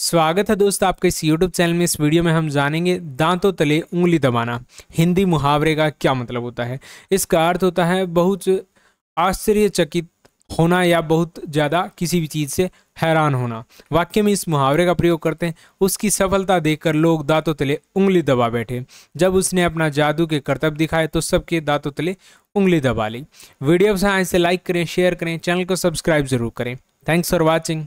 स्वागत है दोस्त आपके इस यूट्यूब चैनल में इस वीडियो में हम जानेंगे दांतों तले उंगली दबाना हिंदी मुहावरे का क्या मतलब होता है इसका अर्थ होता है बहुत आश्चर्यचकित होना या बहुत ज़्यादा किसी भी चीज़ से हैरान होना वाक्य में इस मुहावरे का प्रयोग करते हैं उसकी सफलता देखकर लोग दांतों तले उंगली दबा बैठे जब उसने अपना जादू के कर्तव्य दिखाए तो सबके दांतों तले उंगली दबा ली वीडियो से आए से तो लाइक करें शेयर करें चैनल को सब्सक्राइब जरूर करें थैंक्स फॉर वॉचिंग